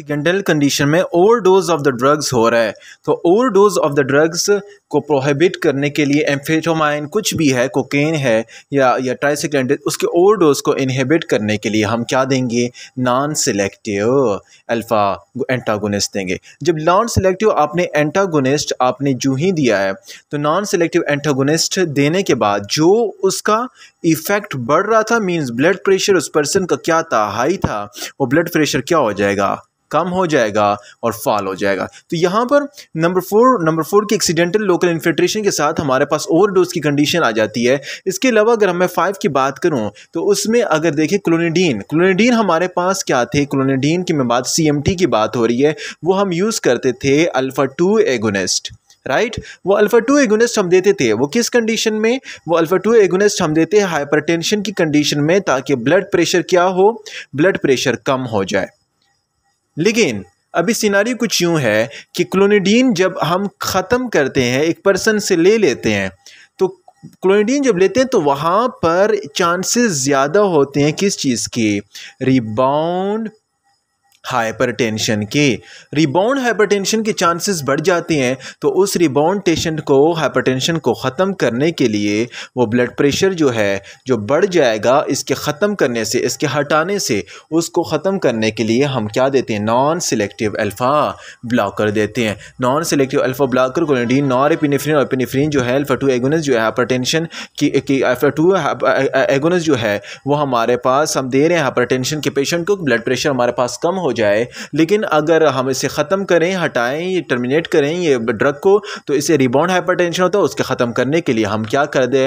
Accidental condition में overdose of the drugs हो रहा है तो overdose of the drugs को प्रोहिबिट करने के लिए एम्फेटोमाइन कुछ भी है कोकेन है या या ट्राइसिकेंड उसके ओवर डोज को इनहिबिट करने के लिए हम क्या देंगे नॉन सिलेक्टिव अल्फ़ा एंटागोनिस्ट देंगे जब नॉन सिलेक्टिव आपने एंटागोनिस्ट आपने जू ही दिया है तो नॉन सिलेक्टिव एंटागोनिस्ट देने के बाद जो उसका इफ़ेक्ट बढ़ रहा था मीन्स ब्लड प्रेशर उस पर्सन का क्या था हाई था वो ब्लड प्रेशर क्या हो जाएगा कम हो जाएगा और फॉल हो जाएगा तो यहाँ पर नंबर फोर नंबर फोर की एक्सीडेंटल लोकल इन्फिल्ट्रेशन के साथ हमारे पास ओवरडोज की कंडीशन आ जाती है इसके अलावा अगर मैं फाइव की बात करूँ तो उसमें अगर देखें क्लोनिडीन क्लोनिडीन हमारे पास क्या थे क्लोनिडीन की मैं बात सी की बात हो रही है वो हम यूज़ करते थे alpha two agonist right right? वो अल्फ़ा टू एगोनिस्ट हम देते थे वो किस कंडीशन में वो अल्फ़ा टू एगोनिस्ट हम देते हैं हाइपरटेंशन की कंडीशन में ताकि ब्लड प्रेशर क्या हो ब्लड प्रेशर कम हो जाए लेकिन अभी सिनारी कुछ यूँ है कि क्लोनिडीन जब हम ख़त्म करते हैं एक पर्सन से ले लेते हैं तो क्लोनिडीन जब लेते हैं तो वहाँ पर चांसेस ज़्यादा होते हैं किस चीज़ के रिबाउंड हाइपरटेंशन के रिबाउंड हाइपरटेंशन के चांसेस बढ़ जाते हैं तो उस रिबाउंड पेशेंट को हाइपरटेंशन को ख़त्म करने के लिए वो ब्लड प्रेशर जो है जो बढ़ जाएगा इसके ख़त्म करने से इसके हटाने से उसको ख़त्म करने के लिए हम क्या देते हैं नॉन सिलेक्टिव अल्फ़ा ब्लॉकर देते हैं non selective alpha blocker clonidine nor epinephrine और एपिनिफ्रीन जो है अल्फ़ा टू एगोनस जो है टेंशन की अल्फ़ा टू एगोनस जो है वो हमारे पास हम दे रहे हैं टेंशन के पेशेंट को ब्लड प्रेशर हमारे पास कम हो हो जाए लेकिन अगर हम इसे ख़त्म करें हटाएं ये टर्मिनेट करें ये ड्रग को तो इसे रिबाउंड हाइपरटेंशन होता है उसके ख़त्म करने के लिए हम क्या कर दे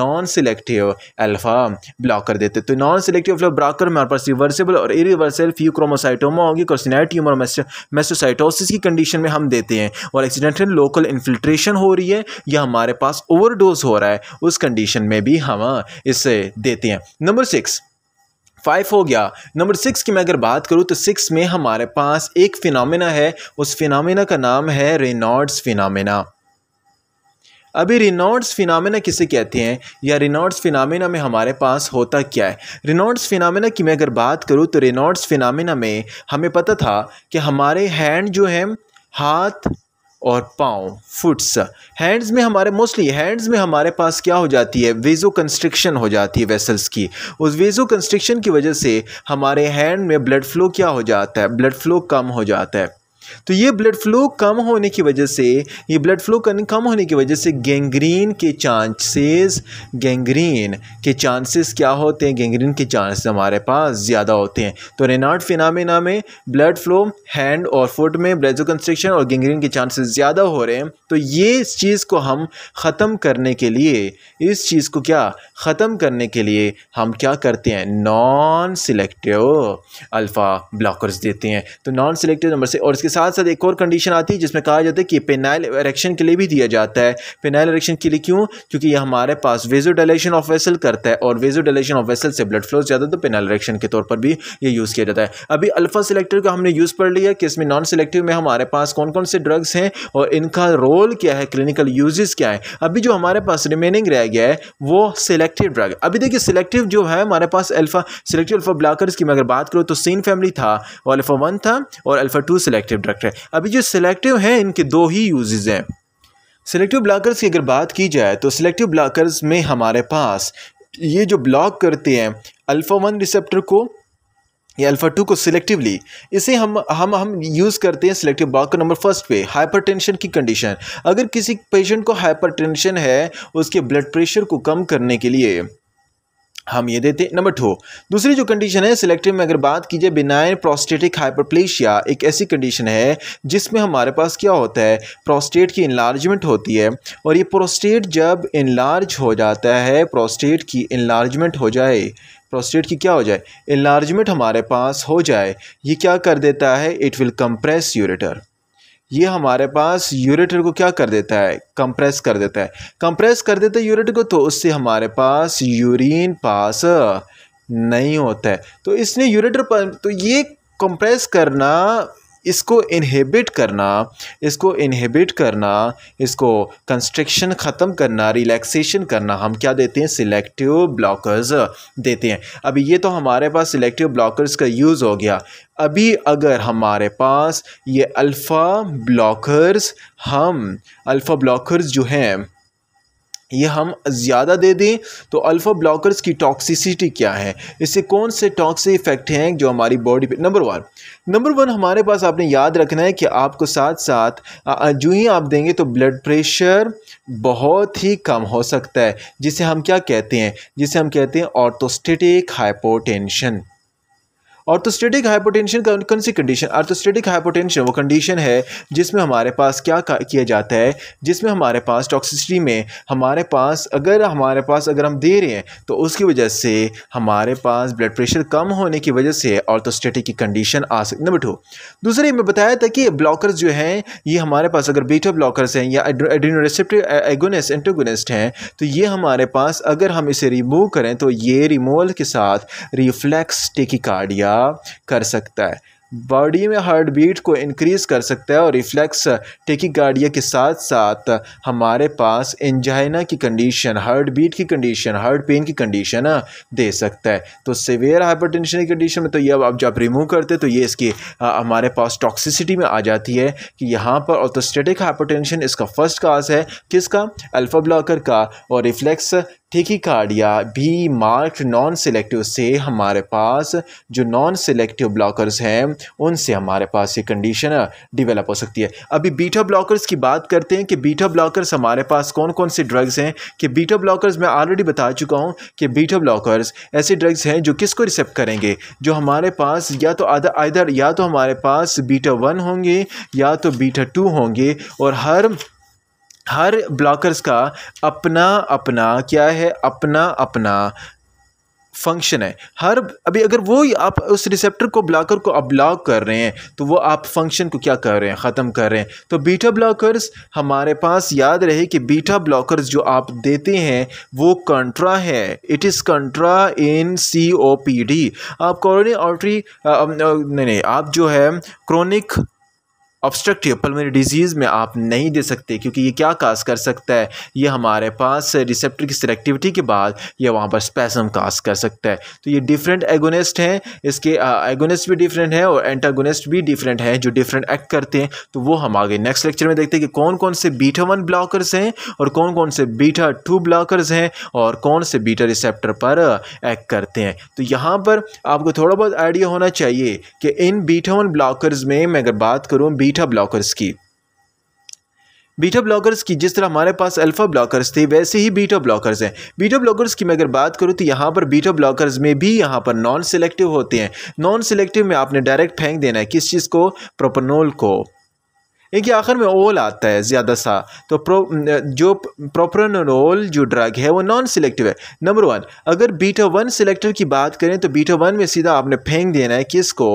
नॉन सिलेक्टिव अल्फ़ा ब्लॉक कर देते तो नॉन सिलेक्टिव अल्फा ब्लॉकर हमारे पास रिवर्सिबल और इरिवर्सिबल फ्यू क्रोमोसाइटोमा होगी कोर्सिनाइट ट्यूमर मेस्टोसाइटोसिस की कंडीशन में हम देते हैं और एक्सीडेंटल लोकल इन्फिल्ट्रेशन हो रही है या हमारे पास ओवरडोज हो रहा है उस कंडीशन में भी हम इसे देते हैं नंबर सिक्स फाइव हो गया नंबर सिक्स की मैं अगर बात करूँ तो सिक्स में हमारे पास एक फिनमिना है उस फिनमिना का नाम है रेनॉर्ड्स फिनमिना अभी रिनॉर्ड्स फिनमिना किसे कहते हैं या रिनॉर्ड्स फिनमिना में हमारे पास होता क्या है रिनॉर्ड्स फिनमिना की मैं अगर बात करूँ तो रिनॉर्ड्स फिनमिना में हमें पता था कि हमारे हैंड जो हैं हाथ और पाँव फुट्स हैंड्स में हमारे मोस्टली हैंड्स में हमारे पास क्या हो जाती है वेजो कंस्ट्रिक्शन हो जाती है वेसल्स की उस वेजो कंस्ट्रिक्शन की वजह से हमारे हैंड में ब्लड फ्लो क्या हो जाता है ब्लड फ्लो कम हो जाता है तो ये ब्लड फ्लो कम होने की वजह से ये ब्लड फ्लो कम होने की वजह से गेंग्रीन के चांसेस गेंग्रीन के चांसेस क्या होते हैं गेंग्रीन के चांसेस हमारे पास ज़्यादा होते हैं तो रेनार्ड फिनामिना में ब्लड फ्लो हैंड और फुट में ब्लेजो कंस्ट्रक्शन और गेंग्रीन के चांसेस ज़्यादा हो रहे हैं तो ये इस चीज़ को हम ख़त्म करने के लिए इस चीज़ को क्या ख़त्म करने के लिए हम क्या करते हैं नॉन सिलेक्टिव अल्फ़ा ब्लॉकर्स देते हैं तो नॉन सिलेक्टिव नंबर से और इसके साथ साथ एक और कंडीशन आती है जिसमें कहा जाता है कि पेनाइल इरेक्शन के लिए भी दिया जाता है पेनाइल इरेक्शन के लिए क्यों क्योंकि ये हमारे पास वेजो डायलेशन ऑफ वेसल करता है और वेजो डायलेशन ऑफ वेसल से ब्लड फ्लो ज़्यादा तो पेनाइल इरेक्शन के तौर पर भी ये यूज़ किया जाता है अभी अल्फ़ा सिलेक्टिव का हमने यूज़ पढ़ लिया कि इसमें नॉन सिलेक्टिव में हमारे पास कौन कौन से ड्रग्स हैं और इनका रोल क्या है क्लिनिकल यूजेस क्या है अभी जो हमारे पास रिमेनिंग रह गया है वो सिलेक्टिव ड्रग अभी देखिए सिलेक्टिव जो है हमारे पास अल्फ़ा सिलेक्टिव अल्फ़ा ब्लॉकर्स की मैं अगर बात करूँ तो सीन फैमिली था और अल्फ़ा वन था और अल्फ़ा टू सिलेक्टिव कॉन्ट्रैक्ट है अभी जो सिलेक्टिव हैं इनके दो ही यूजेज़ हैं सिलेक्टिव ब्लॉकर्स की अगर बात की जाए तो सिलेक्टिव ब्लॉकर्स में हमारे पास ये जो ब्लॉक करते हैं अल्फ़ा वन रिसेप्टर को या अल्फ़ा टू को सिलेक्टिवली इसे हम हम हम यूज़ करते हैं सिलेक्टिव ब्लॉकर नंबर फर्स्ट पे हाइपरटेंशन की कंडीशन अगर किसी पेशेंट को हाइपरटेंशन है उसके ब्लड प्रेशर को कम करने के लिए हम ये देते नंबर टू दूसरी जो कंडीशन है सिलेक्टिव में अगर बात की जाए बिनाइन प्रोस्टेटिक हाइपरप्लेशिया एक ऐसी कंडीशन है जिसमें हमारे पास क्या होता है प्रोस्टेट की इन्लार्जमेंट होती है और ये प्रोस्टेट जब इन्लार्ज हो जाता है प्रोस्टेट की इन्लार्जमेंट हो जाए प्रोस्टेट की क्या हो जाए इन्लार्जमेंट हमारे पास हो जाए ये क्या कर देता है इट विल कंप्रेस यूरेटर ये हमारे पास यूरेटर को क्या कर देता है कंप्रेस कर देता है कंप्रेस कर देता है यूरेटर को तो उससे हमारे पास यूरिन पास नहीं होता है तो इसलिए यूरेटर पर तो ये कंप्रेस करना इसको इनहेबिट करना इसको इनहेबिट करना इसको कंस्ट्रक्शन ख़त्म करना रिलैक्सेशन करना हम क्या देते हैं सिलेक्टिव ब्लॉकर्स देते हैं अभी ये तो हमारे पास सिलेक्टिव ब्लॉकर्स का यूज़ हो गया अभी अगर हमारे पास ये अल्फ़ा ब्लॉकर्स हम अल्फ़ा ब्लॉकर्स जो हैं ये हम ज़्यादा दे दें तो अल्फ़ा ब्लॉकर्स की टॉक्सिसिटी क्या है इससे कौन से टॉक्सिक इफ़ेक्ट हैं जो हमारी बॉडी पे नंबर वन नंबर वन हमारे पास आपने याद रखना है कि आपको साथ साथ जो ही आप देंगे तो ब्लड प्रेशर बहुत ही कम हो सकता है जिसे हम क्या कहते हैं जिसे हम कहते हैं ऑर्थोस्टेटिक हाइपोटेंशन ऑर्थोस्टेटिक हाइपोटेंशन कौन सी कंडीशन ऑर्थोस्टेटिक हाइपोटेंशन वो कंडीशन है जिसमें हमारे पास क्या किया जाता है जिसमें हमारे पास टॉक्सिसिटी में हमारे पास अगर हमारे पास अगर हम दे रहे हैं तो उसकी वजह से हमारे पास ब्लड प्रेशर कम होने की वजह से ऑर्थोस्टेटिक की कंडीशन आ सकती नंबर टू दूसरे में बताया था कि ब्लॉकर्स जो हैं ये हमारे पास अगर बीटा ब्लॉकर्स हैं या एड्रीनोरेसिप्टिव एगोनिस्ट एंटोगोनिस्ट हैं तो ये हमारे पास अगर हम इसे रिमूव करें तो ये रिमूवल के साथ रिफ्लेक्स टेकिकार्डिया पैदा कर सकता है बॉडी में हार्ट बीट को इंक्रीज़ कर सकता है और रिफ्लेक्स गाड़िया के साथ साथ हमारे पास एंजाइना की कंडीशन हार्ट बीट की कंडीशन हार्ट पेन की कंडीशन दे सकता है तो सिवियर हाइपरटेंशन की कंडीशन में तो ये अब जब रिमूव करते तो ये इसकी आ, हमारे पास टॉक्सिसिटी में आ जाती है कि यहाँ पर ऑटोस्टेटिक हाइपरटेंशन इसका फर्स्ट काज है किसका अल्फ़ा ब्लॉकर का और रिफ्लैक्स टिकिकार्डिया भी मार्क्ड नॉन सिलेक्टिव से हमारे पास जो नॉन सिलेक्टिव ब्लॉकर्स हैं उनसे हमारे पास ये कंडीशन डिवेलप हो सकती है अभी बीटा ब्लॉकर्स की बात करते हैं कि बीटा ब्लॉकर्स हमारे पास कौन कौन से ड्रग्स हैं कि बीटा ब्लॉकर्स मैं ऑलरेडी बता चुका हूँ कि बीटा ब्लॉकर्स ऐसे ड्रग्स हैं जो किसको रिसेप्ट करेंगे जो हमारे पास या तो आधा या तो हमारे पास बीटा वन होंगे या तो बीटा टू होंगे और हर हर ब्लॉकर्स का अपना अपना क्या है अपना अपना फंक्शन है हर अभी अगर वो ही आप उस रिसेप्टर को ब्लॉकर को अब ब्लॉक कर रहे हैं तो वो आप फंक्शन को क्या कर रहे हैं ख़त्म कर रहे हैं तो बीटा ब्लॉकर्स हमारे पास याद रहे कि बीटा ब्लॉकर्स जो आप देते हैं वो कंट्रा है it is contra in C O P D आप कोरोनी आर्टरी नहीं नहीं आप जो है क्रोनिक ऑब्स्ट्रक्टिव पलमरी डिजीज़ में आप नहीं दे सकते क्योंकि ये क्या काज कर सकता है ये हमारे पास रिसेप्टर की सिलेक्टिविटी के बाद ये वहाँ पर स्पेसम काज कर सकता है तो ये डिफरेंट एगोनिस्ट हैं इसके एगोनिस्ट भी डिफरेंट हैं और एंटागोनिस्ट भी डिफरेंट हैं जो डिफरेंट एक्ट करते हैं तो वो हम आगे नेक्स्ट लेक्चर में देखते हैं कि कौन कौन से बीटा वन ब्लॉकर्स हैं और कौन कौन से बीटा टू ब्लॉकर्स हैं और कौन से बीटा रिसेप्टर पर एक्ट करते हैं तो यहाँ पर आपको थोड़ा बहुत आइडिया होना चाहिए कि इन बीटा वन ब्लॉकर्स में मैं अगर बात करूँ बीटा बीटा ब्लॉकर्स की बीटा ब्लॉकर्स की जिस तरह हमारे पास अल्फ़ा ब्लॉकर्स थे वैसे ही बीटा ब्लॉकर्स हैं बीटा ब्लॉकर्स की मैं अगर बात करूं तो यहाँ पर बीटा ब्लॉकर्स में भी यहाँ पर नॉन सिलेक्टिव होते हैं नॉन सेलेक्टिव में आपने डायरेक्ट फेंक देना है किस चीज़ को प्रोपनोल को क्योंकि आखिर में ओल आता है ज़्यादा सा तो प्रो जो प्रोप्रानोल जो ड्रग है वो नॉन सिलेक्टिव है नंबर वन अगर बीटा वन सिलेक्टिव की बात करें तो बीटा वन में सीधा आपने फेंक देना है किसको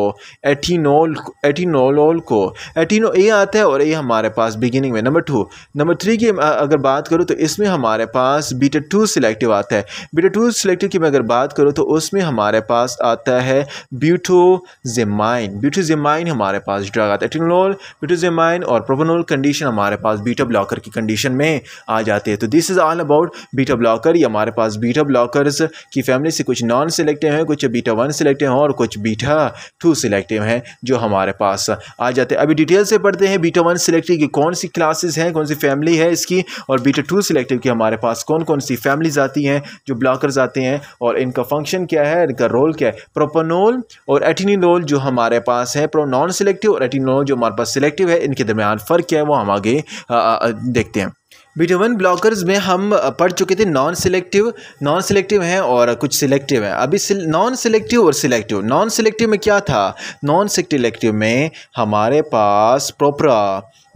एटीनोल एटीनोलोल को एटीनो ए आता है और ए हमारे पास बिगिनिंग में नंबर टू नंबर थ्री की अगर बात करूँ तो इसमें हमारे पास बीटा टू सिलेक्टिव आता है बीटा टू सिलेक्टिव की मैं अगर बात करूँ तो उसमें हमारे पास आता है ब्यूटोजेमाइन ब्यूटोजेमाइन हमारे पास ड्रग आता है एटीनोल ब्यूटोजेमाइन और प्रोपोनोल कंडीशन हमारे पास बीटा ब्लॉकर की कंडीशन में आ जाते हैं तो this is all about beta blocker ये हमारे पास बीटा ब्लॉकर्स की फैमिली से कुछ नॉन सिलेक्टिव हैं कुछ बीटा वन सिलेक्टिव हैं और कुछ बीटा टू सिलेक्टिव हैं जो हमारे पास आ जाते हैं अभी डिटेल से पढ़ते हैं बीटा वन सिलेक्टिव की कौन सी क्लासेज हैं कौन सी फैमिली है इसकी और बीटा टू सिलेक्टिव की हमारे पास कौन कौन सी फैमिलीज आती हैं जो ब्लॉकर्स आते हैं और इनका फंक्शन क्या है इनका रोल क्या है प्रोपोनोल और एटिनिनोल जो हमारे पास है प्रो नॉन सिलेक्टिव और एटिनोल जो हमारे पास सिलेक्टिव है इनके दरमियान दरमियान फ़र्क क्या है वो हम आगे देखते हैं बिटोमन ब्लॉकर्स में हम पढ़ चुके थे नॉन सिलेक्टिव नॉन सिलेक्टिव हैं और कुछ सिलेक्टिव हैं अभी नॉन सिलेक्टिव और सिलेक्टिव नॉन सिलेक्टिव में क्या था नॉन सिलेक्टिव में हमारे पास प्रोपरा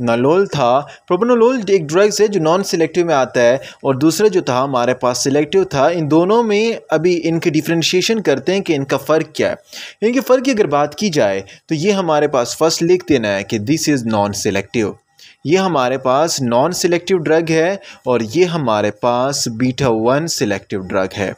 नलोल था प्रोपनोलोल एक ड्रग्स है जो नॉन सिलेक्टिव में आता है और दूसरा जो था हमारे पास सिलेक्टिव था इन दोनों में अभी इनके डिफ्रेंशिएशन करते हैं कि इनका फ़र्क क्या है इनके फ़र्क की अगर बात की जाए तो ये हमारे पास फर्स्ट लिख देना है कि दिस इज़ नॉन सिलेक्टिव ये हमारे पास नॉन सिलेक्टिव ड्रग है और ये हमारे पास बीटा वन सिलेक्टिव ड्रग है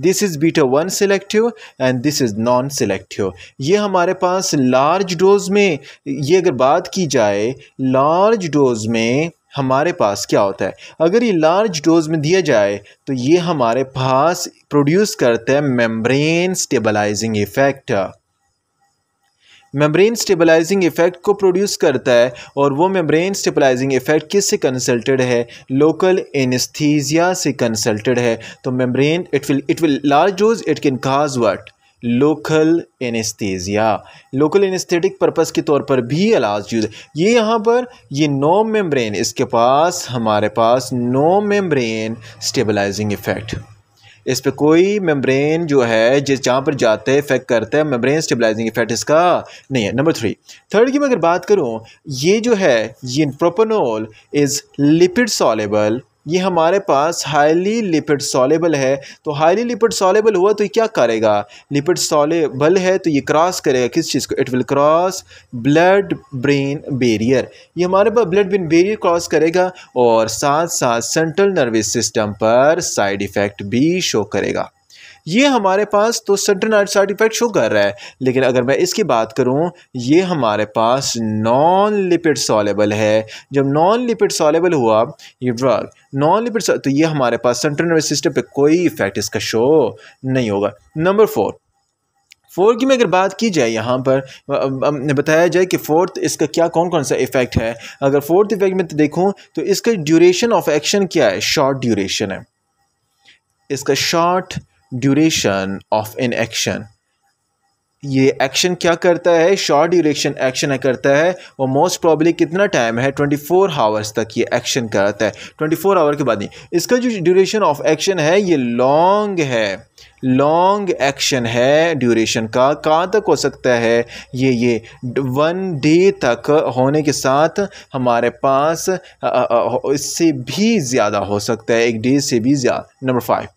this is beta one selective and this is non selective ये हमारे पास लार्ज डोज में ये अगर बात की जाए लार्ज डोज में हमारे पास क्या होता है अगर ये लार्ज डोज में दिया जाए तो ये हमारे पास प्रोड्यूस करता है membrane stabilizing effect membrane stabilizing effect को प्रोड्यूस करता है और वो मेम्ब्रेन स्टेबलाइजिंग इफ़ेक्ट किस से कंसल्टेड है लोकल एनस्थीजिया से कंसल्टेड है तो membrane it will it will large dose it can cause what local anaesthesia local anaesthetic purpose के तौर पर भी इलाज यूज ये यहाँ पर ये नो मेम्ब्रेन इसके पास हमारे पास नो मेम्ब्रेन स्टेबलाइजिंग इफ़ेक्ट इस पर कोई मेम्ब्रेन जो है जिस जहाँ पर जाते हैं इफेक्ट करते हैं मेम्ब्रेन स्टेबलाइजिंग इफेक्ट इसका नहीं है नंबर थ्री थर्ड की मैं अगर बात करूँ ये जो है ये प्रोपोनोल इज़ लिपिड सॉलेबल ये हमारे पास हाईली लिपिड सॉलेबल है तो हाईली लिपिड सॉलेबल हुआ तो ये क्या करेगा लिपिड सॉलेबल है तो ये क्रॉस करेगा किस चीज़ को it will cross blood brain barrier ये हमारे पास ब्लड ब्रेन बेरियर क्रॉस करेगा और साथ साथ सेंट्रल नर्वस सिस्टम पर साइड इफ़ेक्ट भी शो करेगा ये हमारे पास तो सेंटेनाइड साइड इफेक्ट शो कर रहा है लेकिन अगर मैं इसकी बात करूँ ये हमारे पास नॉन लिपिड सॉलेबल है जब नॉन लिपिड सॉलेबल हुआ ये ड्रग नॉन लिपिड तो ये हमारे पास सेंट्रल नर्वस सिस्टम पे कोई इफेक्ट इसका शो नहीं होगा नंबर फोर फोर की में अगर बात की जाए यहाँ पर बताया जाए कि फोर्थ इसका क्या कौन कौन सा इफ़ेक्ट है अगर फोर्थ इफ़ेक्ट में तो देखूँ तो इसका ड्यूरेशन ऑफ एक्शन क्या है शॉर्ट ड्यूरेशन है इसका short duration of in action ये एक्शन क्या करता है शॉर्ट ड्यूरेशन एक्शन करता है वो मोस्ट प्रॉब्ली कितना टाइम है 24 हावर्स तक ये एक्शन करता है 24 आवर के बाद नहीं इसका जो ड्यूरेशन ऑफ एक्शन है ये लॉन्ग है लॉन्ग एक्शन है ड्यूरेशन का कहाँ तक हो सकता है ये ये वन डे तक होने के साथ हमारे पास इससे भी ज़्यादा हो सकता है एक डे से भी ज़्यादा नंबर फाइव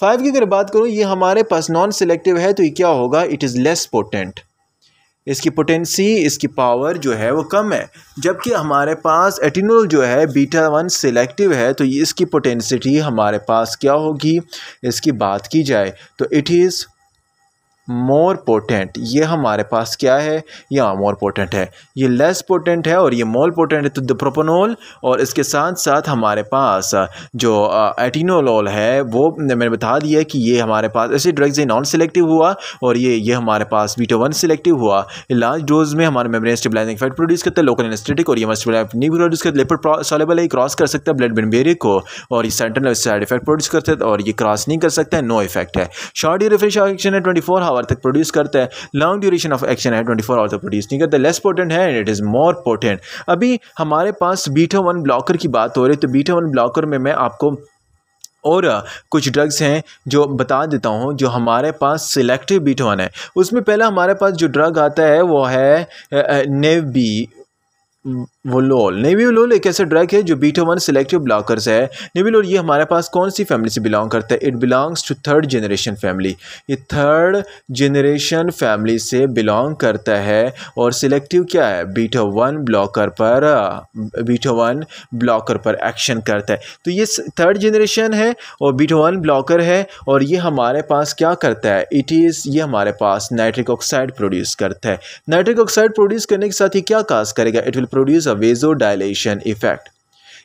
फाइव की अगर बात करूँ ये हमारे पास नॉन सेलेक्टिव है तो ये क्या होगा इट इज़ लेस पोटेंट इसकी पोटेंसी इसकी पावर जो है वो कम है जबकि हमारे पास एटिनोल जो है बीटा वन सिलेक्टिव है तो इसकी पोटेंसिटी हमारे पास क्या होगी इसकी बात की जाए तो इट इज़ मोर पोटेंट ये हमारे पास क्या है यहाँ मोर पोटेंट है ये लेस पोटेंट है और ये मोर पोटेंट है तो दप्रोपनोल और इसके साथ साथ हमारे पास जो एटीनोलॉल है वो मैंने बता दिया कि ये हमारे पास ऐसे ड्रग्स ये नॉन सिलेक्टिव हुआ और ये ये हमारे पास वीटो वन सिलेक्टिव हुआ लार्ज डोज में हमारे मेम्ब्रेन स्टेबलाइजिंग इफेक्ट प्रोड्यूस करता है लोकल एनेस्थेटिक और ये नहीं प्रोड्यूस करते लिपिड सॉलेबल है क्रॉस कर सकता है ब्लड ब्रेन को और ये सेंटर साइड इफेक्ट प्रोड्यूस करते और ये क्रॉस नहीं कर सकता है नो इफेक्ट है शॉर्ट रिफ्रेशन है ट्वेंटी फोर आवर तक प्रोड्यूस करता है लॉन्ग ड्यूरेशन ऑफ एक्शन है ट्वेंटी फोर आवर तक प्रोड्यूस नहीं करता लेस पोर्टेंट है and it is more potent अभी हमारे पास बीटा वन ब्लॉकर की बात हो रही है तो बीटा वन ब्लॉकर में मैं आपको और कुछ ड्रग्स हैं जो बता देता हूँ जो हमारे पास सिलेक्टिव बीटा वन है उसमें पहला हमारे पास जो ड्रग आता है वो है नेवी वोलोल नेविलोल एक ऐसा ड्रग है जो बीटो वन सेलेक्टिव ब्लॉकर्स है नेविलोल ये हमारे पास कौन सी फैमिली से बिलोंग करता है it belongs to third generation family ये थर्ड जनरेशन फैमिली से बिलोंग करता है और सिलेक्टिव क्या है बीटो वन ब्लॉकर पर बीटो वन ब्लॉकर पर एक्शन करता है तो ये थर्ड जनरेशन है और बीटो वन ब्लॉकर है और ये हमारे पास क्या करता है इट इज़ ये हमारे पास नाइट्रिक ऑक्साइड प्रोड्यूस करता है नाइट्रिक ऑक्साइड प्रोड्यूस करने के साथ ही क्या काज करेगा it will produce a vaso dilation effect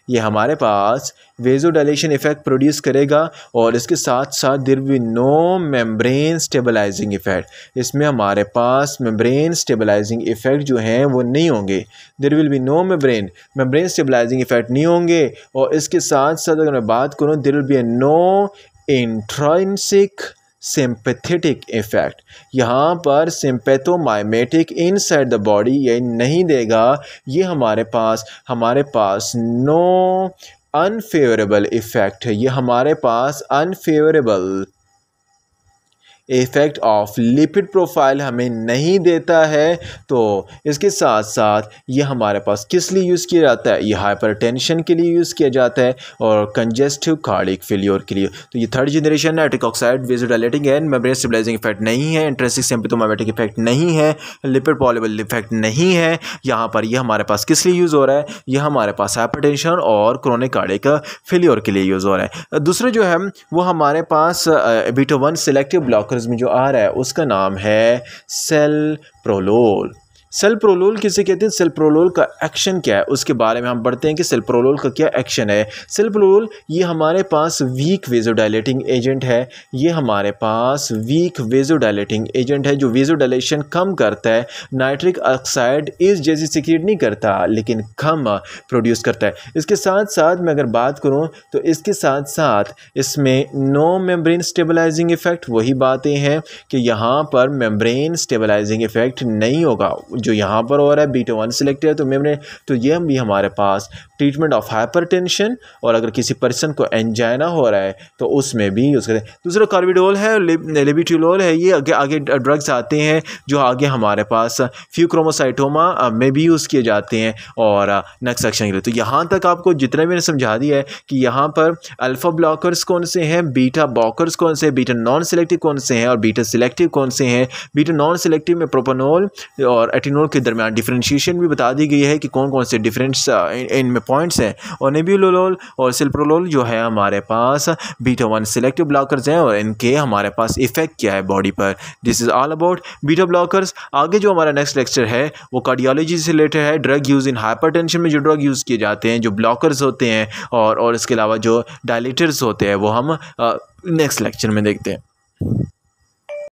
ये हमारे पास वेजो डायलेशन इफ़ेक्ट प्रोड्यूस करेगा और इसके साथ साथ there we no membrane stabilizing effect इसमें हमारे पास मेम्ब्रेन स्टेबलाइजिंग इफ़ेक्ट जो हैं वो नहीं होंगे there will be no membrane membrane stabilizing effect नहीं होंगे और इसके साथ साथ अगर मैं बात करूँ there will be a no intrinsic sympathetic effect यहाँ पर इन इनसाइड द बॉडी ये नहीं देगा ये हमारे पास हमारे पास नो अनफेवरेबल इफ़ेक्ट है ये हमारे पास unfavourable effect of lipid profile हमें नहीं देता है तो इसके साथ साथ ये हमारे पास किस लिए यूज़ किया जाता है ये हाइपरटेंशन के लिए यूज़ किया जाता है और कंजेस्टिव कार्डिक फेलियर के लिए तो ये third generation nitric oxide vasodilating and membrane stabilizing effect नहीं है इंट्रेसिक सिम्पिथोमामेटिक इफेक्ट नहीं है लिपिड पॉलिबल इफेक्ट नहीं है यहाँ पर यह हमारे पास किस लिए यूज़ हो रहा है यह हमारे पास टेंशन और क्रोनिक कार्डिक फेलियर के लिए यूज़ हो रहा है दूसरे जो है वो हमारे पास beta one selective block organism जो आ रहा है उसका नाम है सेल प्रोलोल सेल्प्रोलोल किसे कहते हैं सेल्प्रोलोल का एक्शन क्या है उसके बारे में हम बढ़ते हैं कि सेल्प्रोलोल का क्या एक्शन है सेल्प्रोलोल ये हमारे पास वीक वेजोडाइलेटिंग एजेंट है ये हमारे पास वीक वेजोडाइलेटिंग एजेंट है जो वेजोडाइलेशन कम करता है नाइट्रिक ऑक्साइड इस जैसी सिक्रेट नहीं करता लेकिन कम प्रोड्यूस करता है इसके साथ साथ मैं अगर बात करूँ तो इसके साथ साथ इसमें नो मेम्ब्रेन स्टेबलाइजिंग इफेक्ट वही बातें हैं कि यहाँ पर मेम्ब्रेन स्टेबलाइजिंग इफेक्ट नहीं होगा जो यहाँ पर हो रहा है बीटा वन सिलेक्ट है तो ने तो ये भी हमारे पास ट्रीटमेंट ऑफ टेंशन और अगर किसी पर्सन को एंजाइना हो रहा है तो उसमें भी यूज़ करें दूसरा कार्बिडोल है लेबिट्यूलोल है ये आगे आगे ड्रग्स आते हैं जो आगे हमारे पास फ्यू क्रोमोसाइटोमा में भी यूज़ किए जाते हैं और नेक्स्ट सेक्शन के लिए तो यहाँ तक आपको जितना मैंने समझा दिया है कि यहाँ पर अल्फ़ा ब्लॉकर्स कौन से हैं बीटा ब्लॉकर्स कौन से बीटा नॉन सेलेक्टिव कौन से हैं और बीटा सेलेक्टिव कौन से हैं बीटा नॉन सेलेक्टिव में प्रोपोनोल और एटिन नोड के दरमियान डिफ्रेंशिएशन भी बता दी गई है कि कौन कौन से डिफरेंस इनमें पॉइंट्स हैं और नेब्यूलोल और सिल्प्रोलोल जो है हमारे पास बीटा वन सेलेक्टिव ब्लॉकर्स हैं और इनके हमारे पास इफेक्ट क्या है बॉडी पर this is all about beta blockers आगे जो हमारा नेक्स्ट लेक्चर है वो कार्डियोलॉजी से रिलेटेड है ड्रग यूज़ इन हाइपरटेंशन में जो ड्रग यूज़ किए जाते हैं जो ब्लॉकर्स होते हैं और और इसके अलावा जो डायलेटर्स होते हैं वो हम नेक्स्ट लेक्चर में देखते हैं